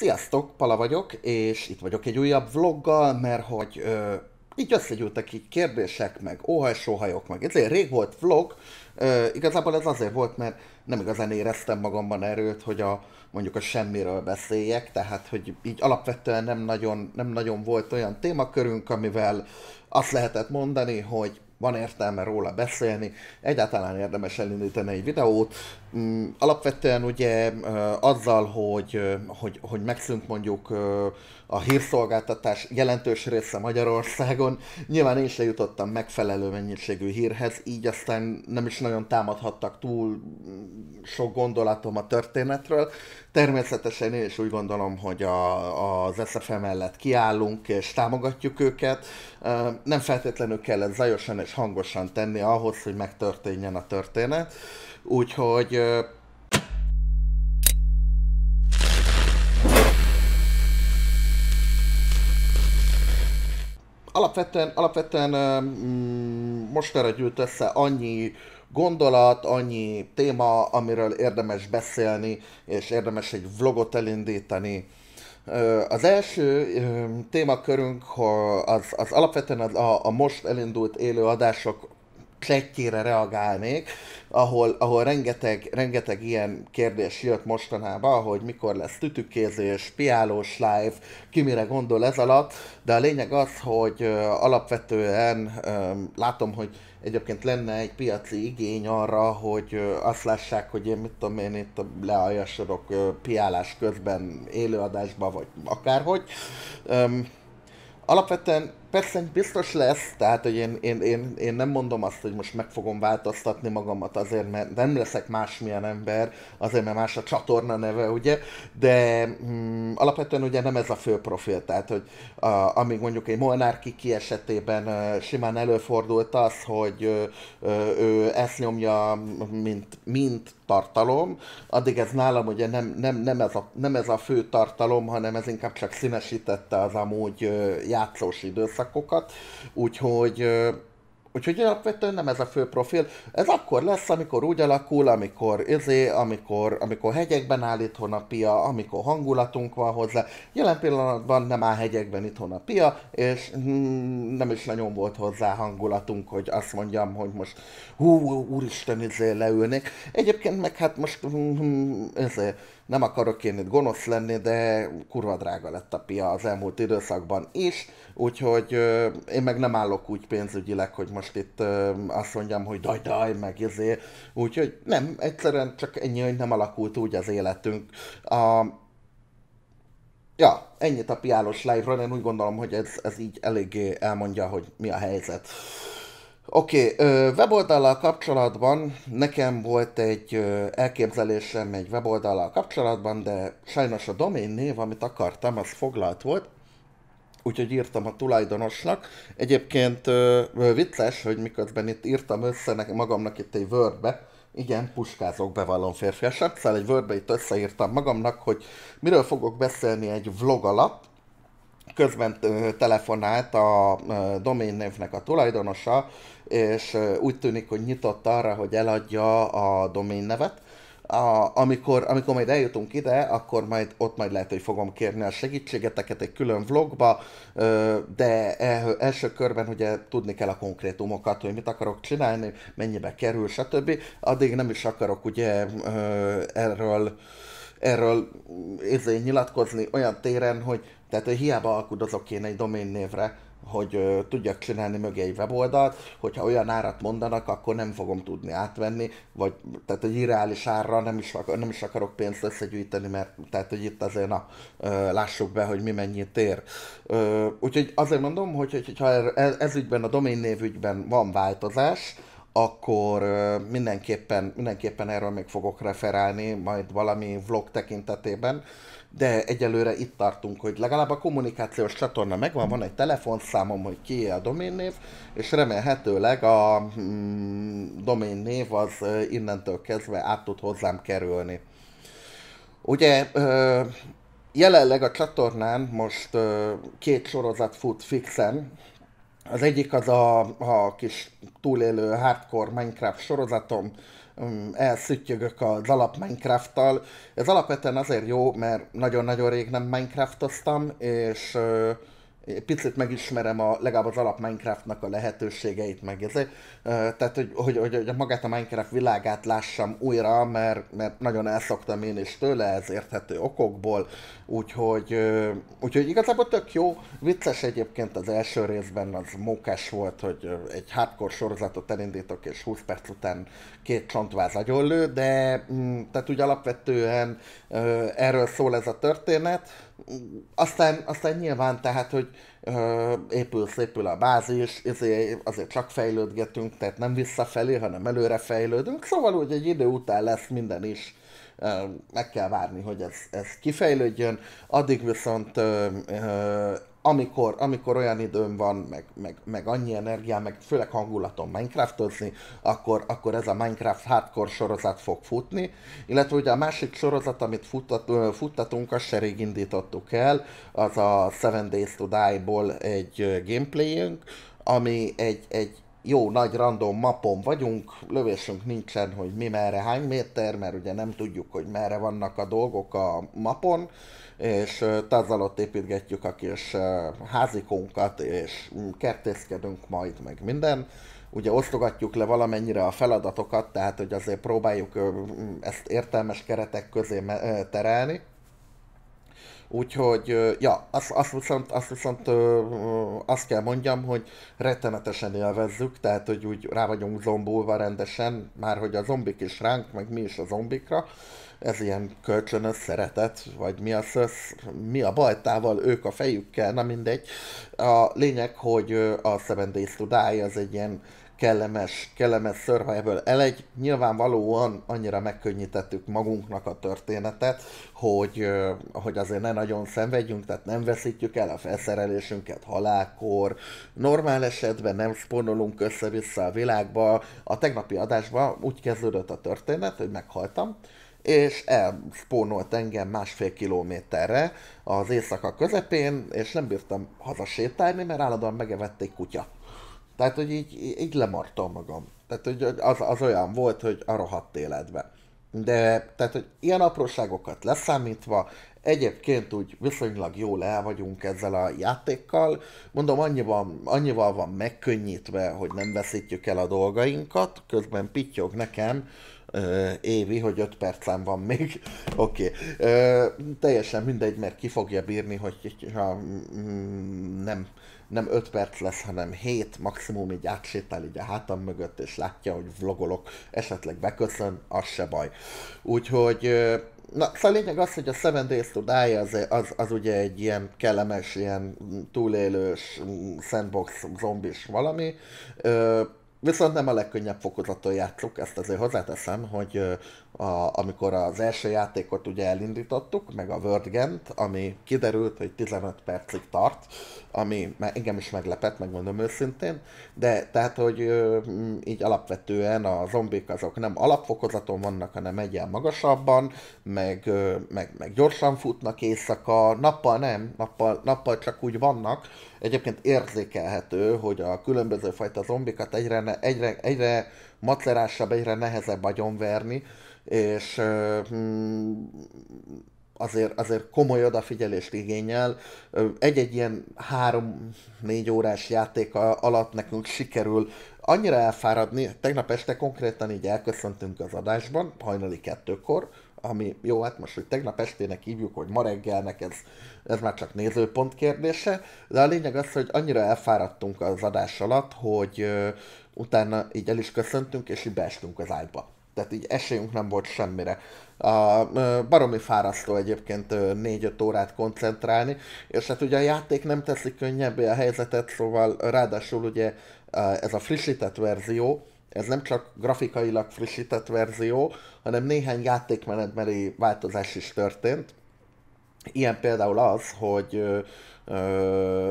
Sziasztok, Pala vagyok, és itt vagyok egy újabb vloggal, mert hogy ö, így összegyűltek így kérdések, meg óhajsóhajok, meg ezért rég volt vlog, ö, igazából ez azért volt, mert nem igazán éreztem magamban erőt, hogy a, mondjuk a semmiről beszéljek, tehát hogy így alapvetően nem nagyon, nem nagyon volt olyan témakörünk, amivel azt lehetett mondani, hogy van értelme róla beszélni, egyáltalán érdemes elindítani egy videót, Mm, alapvetően ugye azzal, hogy, hogy, hogy megszűnt mondjuk a hírszolgáltatás jelentős része Magyarországon, nyilván én se jutottam megfelelő mennyiségű hírhez, így aztán nem is nagyon támadhattak túl mm, sok gondolatom a történetről. Természetesen én is úgy gondolom, hogy a, az SFM mellett kiállunk és támogatjuk őket. Nem feltétlenül kell ezt zajosan és hangosan tenni ahhoz, hogy megtörténjen a történet úgyhogy alapvetően, alapvetően mm, erre gyűlt össze annyi gondolat, annyi téma, amiről érdemes beszélni, és érdemes egy vlogot elindítani. Az első témakörünk az, az alapvetően az a, a most elindult adások pletyére reagálnék, ahol, ahol rengeteg, rengeteg ilyen kérdés jött mostanában, hogy mikor lesz tütükkézés, piálós live, ki mire gondol ez alatt, de a lényeg az, hogy alapvetően látom, hogy egyébként lenne egy piaci igény arra, hogy azt lássák, hogy én mit tudom én itt lealjasodok piálás közben élőadásba, vagy akárhogy. Alapvetően persze biztos lesz, tehát hogy én, én, én, én nem mondom azt, hogy most meg fogom változtatni magamat azért, mert nem leszek másmilyen ember, azért, mert más a csatorna neve, ugye, de mm, alapvetően ugye nem ez a fő profil, tehát hogy a, amíg mondjuk egy Molnár Kiki esetében uh, simán előfordult az, hogy uh, ő ezt nyomja, mint, mint tartalom. Addig ez nálam ugye nem, nem, nem, ez, a, nem ez a fő tartalom, hanem ez inkább csak színesítette az amúgy játszós időszakokat. Úgyhogy Úgyhogy alapvetően nem ez a fő profil. Ez akkor lesz, amikor úgy alakul, amikor izé, amikor, amikor hegyekben áll itthon a pia, amikor hangulatunk van hozzá. Jelen pillanatban nem áll hegyekben itthon a pia, és nem is nagyon volt hozzá hangulatunk, hogy azt mondjam, hogy most hú, úristen, izé leülnék. Egyébként meg hát most hmm izé, nem akarok én itt gonosz lenni, de kurva drága lett a pia az elmúlt időszakban is, úgyhogy ö, én meg nem állok úgy pénzügyileg, hogy most itt ö, azt mondjam, hogy daj, daj, meg izé. Úgyhogy nem, egyszerűen csak ennyi, hogy nem alakult úgy az életünk. A, ja, ennyit a piálos live-ról, én úgy gondolom, hogy ez, ez így eléggé elmondja, hogy mi a helyzet. Oké, okay, weboldallal kapcsolatban nekem volt egy elképzelésem egy weboldallal kapcsolatban, de sajnos a domain név, amit akartam, az foglalt volt, úgyhogy írtam a tulajdonosnak. Egyébként vicces, hogy miközben itt írtam össze nekem magamnak itt egy Wordbe, igen, puskázok, bevallom férfiasat, szóval egy Wordbe itt összeírtam magamnak, hogy miről fogok beszélni egy vlog alatt, közben telefonált a domain a tulajdonosa, és úgy tűnik, hogy nyitott arra, hogy eladja a domain A, amikor, amikor majd eljutunk ide, akkor majd ott majd lehet, hogy fogom kérni a segítségeteket egy külön vlogba, de e, első körben ugye tudni kell a konkrétumokat, hogy mit akarok csinálni, mennyibe kerül, stb. Addig nem is akarok ugye erről erről ezért nyilatkozni olyan téren, hogy tehát hogy hiába alkudozok én egy doménnévre, hogy ö, tudjak csinálni mögé egy weboldalt, hogyha olyan árat mondanak, akkor nem fogom tudni átvenni, vagy tehát egy irreális árra nem is, akar, nem is akarok pénzt összegyűjteni, mert tehát hogy itt azért a ö, lássuk be, hogy mi mennyit ér. Ö, úgyhogy azért mondom, hogy, hogy ha ez, er-, e-, ez ügyben, a domain név ügyben van változás, akkor mindenképpen, mindenképpen erről még fogok referálni, majd valami vlog tekintetében, de egyelőre itt tartunk, hogy legalább a kommunikációs csatorna megvan, van egy telefonszámom, hogy ki a doménnév, és remélhetőleg a mm, doménnév az innentől kezdve át tud hozzám kerülni. Ugye jelenleg a csatornán most két sorozat fut fixen, az egyik az a, a kis túlélő hardcore Minecraft sorozatom, um, elszüttyögök az alap Minecraft-tal. Ez alapvetően azért jó, mert nagyon-nagyon rég nem Minecraftoztam, és picit megismerem a, legalább az alap Minecraftnak a lehetőségeit, meg ez, tehát hogy, hogy, hogy, hogy magát a Minecraft világát lássam újra, mert, mert nagyon elszoktam én is tőle, ez érthető okokból, úgyhogy, úgyhogy igazából tök jó, vicces egyébként az első részben az mókás volt, hogy egy hardcore sorozatot elindítok, és 20 perc után két csontváz agyonlő, de mm, tehát úgy alapvetően erről szól ez a történet, aztán, aztán nyilván tehát, hogy ö, épül szépül a bázis, ezért, azért csak fejlődgetünk, tehát nem visszafelé, hanem előre fejlődünk, szóval úgy egy idő után lesz minden is, ö, meg kell várni, hogy ez, ez kifejlődjön, addig viszont ö, ö, amikor, amikor olyan időm van, meg, meg, meg annyi energiám, meg főleg hangulatom Minecraftozni, akkor, akkor ez a Minecraft hardcore sorozat fog futni, illetve ugye a másik sorozat, amit futtat, futtatunk, azt se rég indítottuk el, az a Seven Days to Die-ból egy gameplayünk, ami egy, egy jó nagy random mapon vagyunk, lövésünk nincsen, hogy mi merre, hány méter, mert ugye nem tudjuk, hogy merre vannak a dolgok a mapon, és tazalott építgetjük a kis házikunkat, és mm, kertészkedünk majd, meg minden. Ugye osztogatjuk le valamennyire a feladatokat, tehát hogy azért próbáljuk mm, ezt értelmes keretek közé terelni, Úgyhogy, ja, azt, azt viszont, azt, viszont azt kell mondjam, hogy rettenetesen élvezzük, tehát, hogy úgy rá vagyunk zombulva rendesen, már hogy a zombik is ránk, meg mi is a zombikra, ez ilyen kölcsönös szeretet, vagy mi a szösz, mi a bajtával, ők a fejükkel, na mindegy. A lényeg, hogy a Seven Days to Die az egy ilyen kellemes, kellemes survival elegy. Nyilvánvalóan annyira megkönnyítettük magunknak a történetet, hogy, hogy azért ne nagyon szenvedjünk, tehát nem veszítjük el a felszerelésünket halálkor, normál esetben nem sponolunk össze-vissza a világba. A tegnapi adásban úgy kezdődött a történet, hogy meghaltam, és elspónolt engem másfél kilométerre az éjszaka közepén, és nem bírtam hazasétálni, mert állandóan megevett egy kutya. Tehát, hogy így, így lemartam magam. Tehát, hogy az, az olyan volt, hogy a rohadt életben, De, tehát, hogy ilyen apróságokat leszámítva, egyébként úgy viszonylag jól el vagyunk ezzel a játékkal. Mondom, annyival annyival van megkönnyítve, hogy nem veszítjük el a dolgainkat, közben pittyog nekem, Uh, Évi, hogy 5 percem van még. Oké. Okay. Uh, teljesen mindegy, mert ki fogja bírni, hogy ha mm, nem nem 5 perc lesz, hanem 7, maximum így átsétál így a hátam mögött, és látja, hogy vlogolok, esetleg beköszön, az se baj. Úgyhogy Na, szóval lényeg az, hogy a Seven Days to Die az, az, az ugye egy ilyen kellemes, ilyen túlélős, sandbox, zombis valami. viszont nem a legkönnyebb fokozaton játszok, ezt azért hozzáteszem, hogy a, amikor az első játékot ugye elindítottuk, meg a World Gent, ami kiderült, hogy 15 percig tart, ami már engem is meglepett, megmondom őszintén, de tehát, hogy ö, így alapvetően a zombik azok nem alapfokozaton vannak, hanem egyen magasabban, meg, ö, meg, meg gyorsan futnak éjszaka, nappal nem, nappal, nappal csak úgy vannak. Egyébként érzékelhető, hogy a különböző fajta zombikat egyre, egyre, egyre matlerásabb, egyre nehezebb agyonverni, és mm, azért, azért komoly odafigyelést igényel. Egy-egy ilyen három-négy órás játék alatt nekünk sikerül annyira elfáradni, tegnap este konkrétan így elköszöntünk az adásban, hajnali kettőkor, ami jó, hát most, hogy tegnap estének hívjuk, hogy ma reggelnek, ez, ez már csak nézőpont kérdése, de a lényeg az, hogy annyira elfáradtunk az adás alatt, hogy ö, utána így el is köszöntünk, és így beestünk az ágyba. Tehát így esélyünk nem volt semmire. A, baromi fárasztó egyébként 4-5 órát koncentrálni, és hát ugye a játék nem teszi könnyebbé a helyzetet, szóval ráadásul ugye ez a frissített verzió, ez nem csak grafikailag frissített verzió, hanem néhány játékmenetbeli változás is történt. Ilyen például az, hogy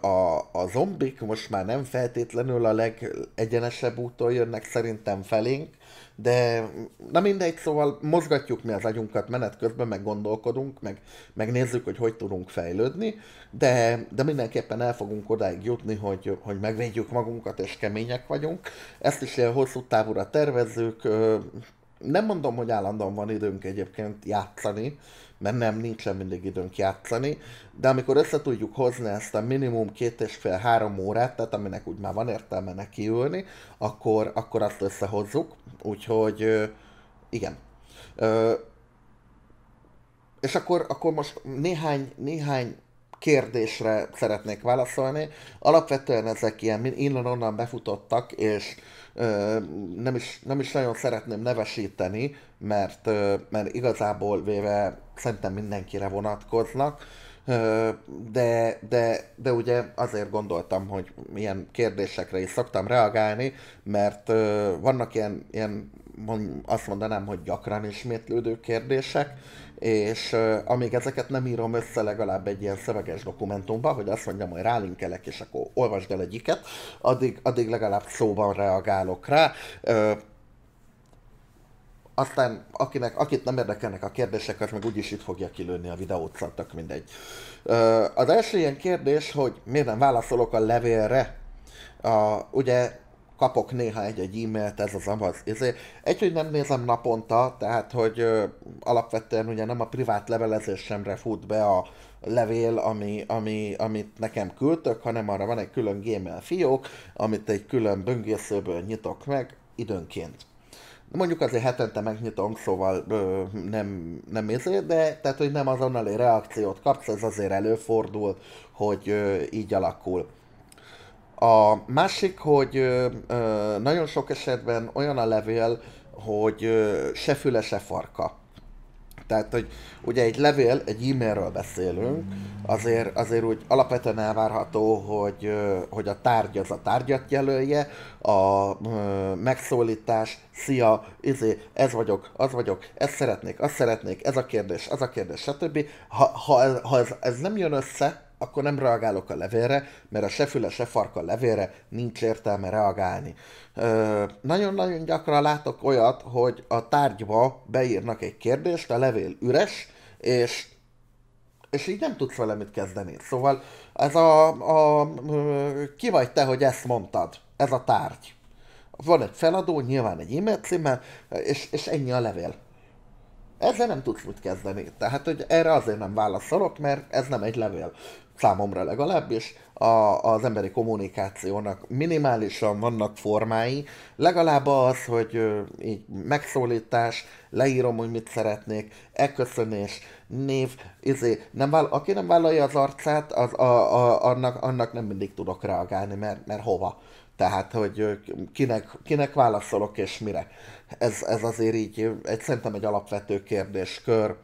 a, a zombik most már nem feltétlenül a legegyenesebb úton jönnek szerintem felénk, de na mindegy, szóval mozgatjuk mi az agyunkat menet közben, meg gondolkodunk, meg, meg nézzük, hogy hogy tudunk fejlődni, de, de mindenképpen el fogunk odáig jutni, hogy, hogy megvédjük magunkat, és kemények vagyunk. Ezt is ilyen hosszú távúra tervezzük, nem mondom, hogy állandóan van időnk egyébként játszani, mert nem, nincsen mindig időnk játszani, de amikor össze tudjuk hozni ezt a minimum két és fél három órát, tehát aminek úgy már van értelme ülni, akkor, akkor azt összehozzuk, úgyhogy igen. És akkor, akkor most néhány, néhány kérdésre szeretnék válaszolni. Alapvetően ezek ilyen innen-onnan befutottak, és ö, nem, is, nem is nagyon szeretném nevesíteni, mert, ö, mert igazából véve szerintem mindenkire vonatkoznak, ö, de, de, de ugye azért gondoltam, hogy ilyen kérdésekre is szoktam reagálni, mert ö, vannak ilyen, ilyen azt mondanám, hogy gyakran ismétlődő kérdések, és amíg ezeket nem írom össze legalább egy ilyen szöveges dokumentumban, hogy azt mondjam, hogy rálinkelek, és akkor olvasd el egyiket, addig, addig legalább szóban reagálok rá. Aztán akinek, akit nem érdekelnek a kérdések, az meg úgyis itt fogja kilőni a videót, szartak mindegy. Az első ilyen kérdés, hogy miért nem válaszolok a levélre, a, ugye kapok néha egy-egy e-mailt, ez az amaz. Ezért egy, hogy nem nézem naponta, tehát hogy ö, alapvetően ugye nem a privát levelezésemre fut be a levél, ami, ami, amit nekem küldtök, hanem arra van egy külön Gmail fiók, amit egy külön böngészőből nyitok meg időnként. Mondjuk azért hetente megnyitom, szóval ö, nem, nem ezért, de tehát, hogy nem azonnali reakciót kapsz, ez azért előfordul, hogy ö, így alakul. A másik, hogy nagyon sok esetben olyan a levél, hogy se füle, se farka. Tehát, hogy ugye egy levél, egy e-mailről beszélünk, azért, azért úgy alapvetően elvárható, hogy, hogy a tárgy az a tárgyat jelölje, a megszólítás, szia, izé, ez vagyok, az vagyok, ezt szeretnék, azt szeretnék, ez a kérdés, az a kérdés, stb. Ha, ha, ez, ha ez, ez nem jön össze, akkor nem reagálok a levélre, mert a se füle, se farka levélre nincs értelme reagálni. Nagyon-nagyon gyakran látok olyat, hogy a tárgyba beírnak egy kérdést, a levél üres, és és így nem tudsz vele mit kezdeni. Szóval ez a, a, ki vagy te, hogy ezt mondtad, ez a tárgy. Van egy feladó, nyilván egy e-mail címmel, és, és ennyi a levél. Ezzel nem tudsz mit kezdeni. Tehát, hogy erre azért nem válaszolok, mert ez nem egy levél számomra legalábbis, a, az emberi kommunikációnak minimálisan vannak formái, legalább az, hogy ö, így megszólítás, leírom, hogy mit szeretnék, elköszönés, név, izé, nem vála, aki nem vállalja az arcát, az, a, a, annak, annak nem mindig tudok reagálni, mert, mert hova. Tehát, hogy kinek, kinek válaszolok és mire. Ez, ez azért így egy, szerintem egy alapvető kérdéskör.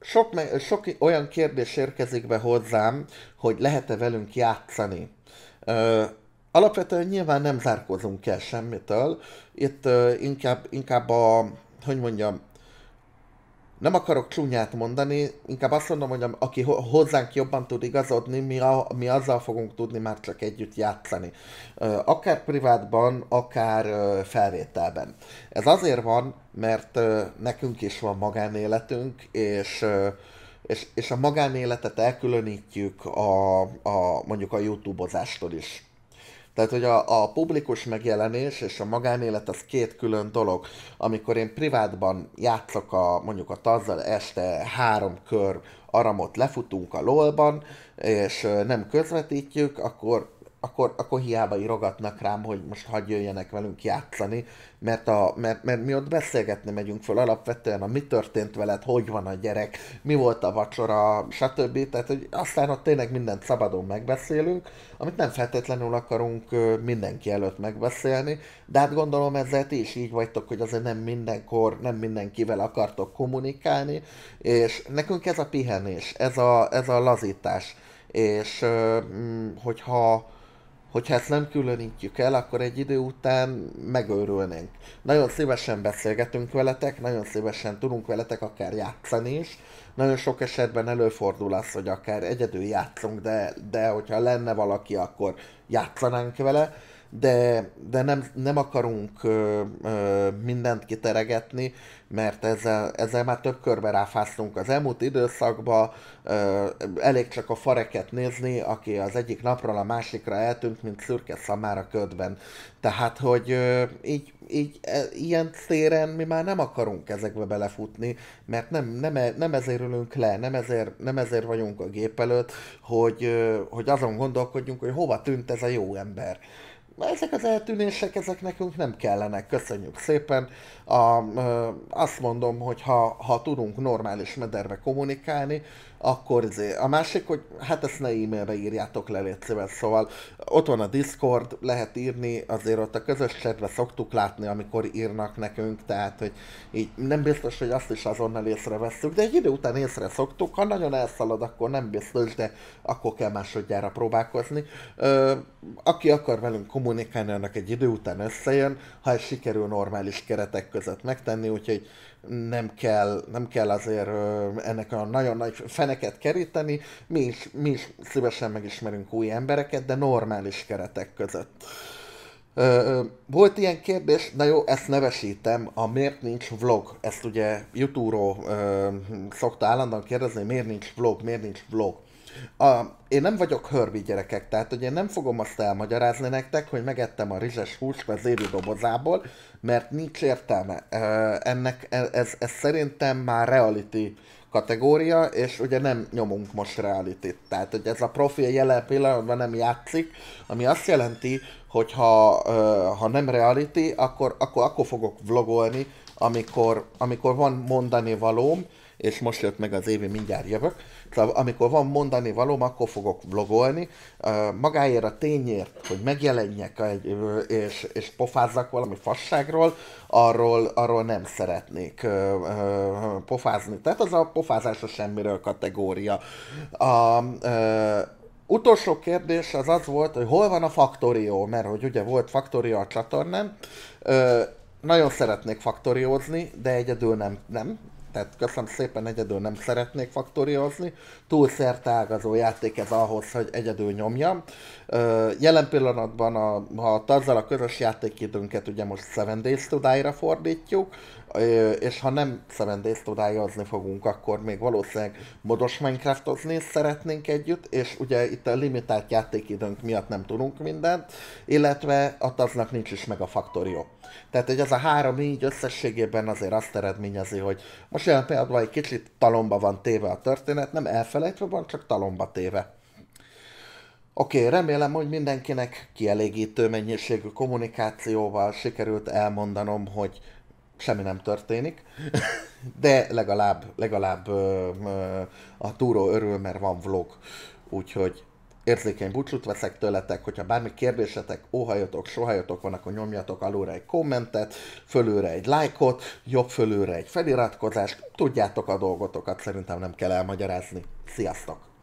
Sok, sok olyan kérdés érkezik be hozzám, hogy lehet-e velünk játszani. Alapvetően nyilván nem zárkozunk el semmitől. Itt inkább, inkább a, hogy mondjam, nem akarok csúnyát mondani, inkább azt mondom, hogy aki hozzánk jobban tud igazodni, mi, a, mi azzal fogunk tudni már csak együtt játszani. Akár privátban, akár felvételben. Ez azért van, mert nekünk is van magánéletünk, és és, és a magánéletet elkülönítjük a, a mondjuk a youtube-ozástól is. Tehát, hogy a, a publikus megjelenés és a magánélet az két külön dolog. Amikor én privátban játszok a, mondjuk a tazzal este három kör aramot lefutunk a lolban, és nem közvetítjük, akkor akkor, akkor hiába írogatnak rám, hogy most hagyj jöjjenek velünk játszani, mert, a, mert, mert mi ott beszélgetni megyünk föl alapvetően, a mi történt veled, hogy van a gyerek, mi volt a vacsora, stb. Tehát, hogy aztán ott tényleg mindent szabadon megbeszélünk, amit nem feltétlenül akarunk mindenki előtt megbeszélni, de hát gondolom ezzel ti is így vagytok, hogy azért nem mindenkor, nem mindenkivel akartok kommunikálni, és nekünk ez a pihenés, ez a, ez a lazítás, és hogyha hogyha ezt nem különítjük el, akkor egy idő után megőrülnénk. Nagyon szívesen beszélgetünk veletek, nagyon szívesen tudunk veletek akár játszani is. Nagyon sok esetben előfordul az, hogy akár egyedül játszunk, de, de hogyha lenne valaki, akkor játszanánk vele de, de nem, nem akarunk ö, ö, mindent kiteregetni, mert ezzel, ezzel már több körbe ráfáztunk az elmúlt időszakba ö, elég csak a fareket nézni, aki az egyik napról a másikra eltűnt, mint szürke szamára ködben. Tehát, hogy ö, így, így e, ilyen széren mi már nem akarunk ezekbe belefutni, mert nem, nem, e, nem ezért ülünk le, nem ezért, nem ezért vagyunk a gép előtt, hogy, ö, hogy azon gondolkodjunk, hogy hova tűnt ez a jó ember ezek az eltűnések, ezek nekünk nem kellenek, köszönjük szépen. A, azt mondom, hogy ha, ha tudunk normális mederbe kommunikálni, akkor izé. a másik, hogy hát ezt ne e-mailbe írjátok le, szíves. Szóval ott van a Discord, lehet írni, azért ott a közös chatbe szoktuk látni, amikor írnak nekünk, tehát hogy így nem biztos, hogy azt is azonnal észreveszünk, de egy idő után észre szoktuk, ha nagyon elszalad, akkor nem biztos, de akkor kell másodjára próbálkozni. Ö, aki akar velünk kommunikálni, annak egy idő után összejön, ha ez sikerül normális keretek között megtenni, úgyhogy nem kell, nem kell azért ennek a nagyon nagy feneket keríteni, mi is, mi is szívesen megismerünk új embereket, de normális keretek között. Volt ilyen kérdés, na jó, ezt nevesítem, a miért nincs vlog. Ezt ugye YouTube-ról szokta állandóan kérdezni, miért nincs vlog, miért nincs vlog. A, én nem vagyok hörbi gyerekek, tehát hogy én nem fogom azt elmagyarázni nektek, hogy megettem a rizses húst az évi dobozából, mert nincs értelme. Ennek e, ez, ez szerintem már reality kategória, és ugye nem nyomunk most reality -t. Tehát, hogy ez a profi jelen pillanatban nem játszik, ami azt jelenti, hogyha ha nem reality, akkor, akkor, akkor fogok vlogolni, amikor, amikor van mondani valóm, és most jött meg az évi, mindjárt jövök. Szóval amikor van mondani valóm, akkor fogok vlogolni. Magáért a tényért, hogy megjelenjek egy, és, és pofázzak valami fasságról, arról, arról nem szeretnék pofázni. Tehát az a pofázás a semmiről kategória. A, utolsó kérdés az az volt, hogy hol van a Faktorió, mert hogy ugye volt Faktorió a csatornán. Ö, nagyon szeretnék faktoriózni, de egyedül nem, nem. Tehát köszönöm szépen, egyedül nem szeretnék faktoriózni. Túl szertágazó játék ez ahhoz, hogy egyedül nyomjam. Ö, jelen pillanatban, a, ha azzal a közös játékidőnket ugye most Seven Days to fordítjuk, és ha nem szemendészt odájazni fogunk, akkor még valószínűleg modos Minecraftozni szeretnénk együtt, és ugye itt a limitált játékidőnk miatt nem tudunk mindent, illetve attaznak nincs is meg a faktorió. Tehát egy az a három így összességében azért azt eredményezi, hogy most olyan például egy kicsit talomba van téve a történet, nem elfelejtve van, csak talomba téve. Oké, okay, remélem, hogy mindenkinek kielégítő mennyiségű kommunikációval sikerült elmondanom, hogy semmi nem történik, de legalább, legalább ö, ö, a túró örül, mert van vlog, úgyhogy érzékeny búcsút veszek tőletek, hogyha bármi kérdésetek, óhajotok, sohajotok van, akkor nyomjatok alulra egy kommentet, fölülre egy lájkot, jobb fölülre egy feliratkozást, tudjátok a dolgotokat, szerintem nem kell elmagyarázni. Sziasztok!